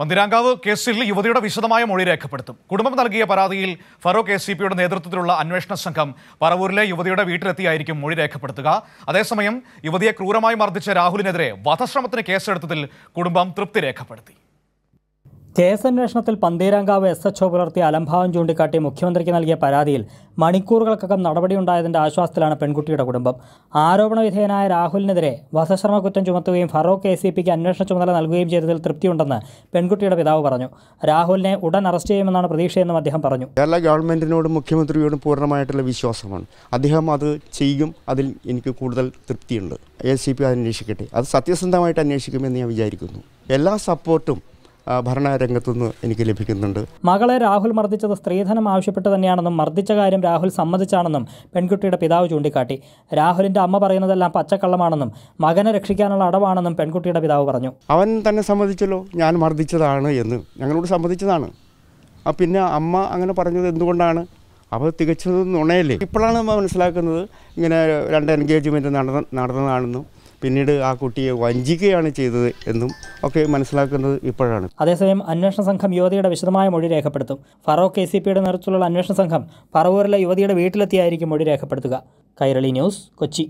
മന്ദിരാങ്കാവ് കേസിൽ യുവതിയുടെ വിശദമായ മൊഴി രേഖപ്പെടുത്തും കുടുംബം നൽകിയ പരാതിയിൽ ഫറൂഖ് എസ് സി പിയുടെ നേതൃത്വത്തിലുള്ള അന്വേഷണ സംഘം പറവൂരിലെ യുവതിയുടെ വീട്ടിലെത്തിയായിരിക്കും മൊഴി രേഖപ്പെടുത്തുക അതേസമയം യുവതിയെ ക്രൂരമായി മർദ്ദിച്ച രാഹുലിനെതിരെ വധശ്രമത്തിന് കേസെടുത്തതിൽ കുടുംബം തൃപ്തി രേഖപ്പെടുത്തി അന്വേഷണത്തിൽ പന്തീരാങ്കാവ് എസ് എച്ച്ഒ പുലർത്തിയ അലംഭാവം ചൂണ്ടിക്കാട്ടി മുഖ്യമന്ത്രിക്ക് നൽകിയ പരാതിയിൽ മണിക്കൂറുകൾക്കകം നടപടിയുണ്ടായതിൻ്റെ ആശ്വാസത്തിലാണ് പെൺകുട്ടിയുടെ കുടുംബം ആരോപണ വിധേയനായ രാഹുലിനെതിരെ വധശ്രമ കുറ്റം ചുമത്തുകയും ഫറോക്ക് കെ സി പിക്ക് അന്വേഷണ ചുമതല നൽകുകയും ചെയ്തതിൽ തൃപ്തിയുണ്ടെന്ന് പെൺകുട്ടിയുടെ പിതാവ് പറഞ്ഞു രാഹുലിനെ ഉടൻ അറസ്റ്റ് ചെയ്യുമെന്നാണ് പ്രതീക്ഷയെന്നും അദ്ദേഹം പറഞ്ഞു കേരള ഗവൺമെന്റിനോടും മുഖ്യമന്ത്രിയോടും പൂർണ്ണമായിട്ടുള്ള വിശ്വാസമാണ് അദ്ദേഹം അത് ചെയ്യും അതിൽ എനിക്ക് കൂടുതൽ തൃപ്തിയുണ്ട് എ സി പി അന്വേഷിക്കട്ടെ അത് സത്യസന്ധമായിട്ട് അന്വേഷിക്കുമെന്ന് ഞാൻ വിചാരിക്കുന്നു എല്ലാ സപ്പോർട്ടും ഭരണരംഗത്തുനിന്ന് എനിക്ക് ലഭിക്കുന്നുണ്ട് മകളെ രാഹുൽ മർദ്ദിച്ചത് സ്ത്രീധനം ആവശ്യപ്പെട്ട് തന്നെയാണെന്നും മർദ്ദിച്ച കാര്യം രാഹുൽ സമ്മതിച്ചാണെന്നും പെൺകുട്ടിയുടെ പിതാവ് ചൂണ്ടിക്കാട്ടി രാഹുലിന്റെ അമ്മ പറയുന്നതെല്ലാം പച്ചക്കള്ളമാണെന്നും മകനെ രക്ഷിക്കാനുള്ള അടവാണെന്നും പെൺകുട്ടിയുടെ പിതാവ് പറഞ്ഞു അവൻ തന്നെ സമ്മതിച്ചല്ലോ ഞാൻ മർദ്ദിച്ചതാണ് എന്ന് ഞങ്ങളോട് സമ്മതിച്ചതാണ് പിന്നെ അമ്മ അങ്ങനെ പറഞ്ഞത് എന്തുകൊണ്ടാണ് അപ്പോൾ തികച്ചതെന്ന് ഉണയല്ലേ ഇപ്പോഴാണ് മനസ്സിലാക്കുന്നത് ഇങ്ങനെ രണ്ട് എൻഗേജ്മെൻറ്റ് നടന്ന നടന്നതാണെന്നും പിന്നീട് ആ കുട്ടിയെ വഞ്ചിക്കുകയാണ് ചെയ്തത് എന്നും ഒക്കെ മനസ്സിലാക്കുന്നത് ഇപ്പോഴാണ് അതേസമയം അന്വേഷണ സംഘം യുവതിയുടെ വിശദമായ മൊഴി രേഖപ്പെടുത്തും ഫറോക്ക് എ സി പിയുടെ നേതൃത്വത്തിലുള്ള അന്വേഷണ സംഘം പറവൂരിലെ യുവതിയുടെ വീട്ടിലെത്തിയായിരിക്കും മൊഴി രേഖപ്പെടുത്തുക കൈരളി ന്യൂസ് കൊച്ചി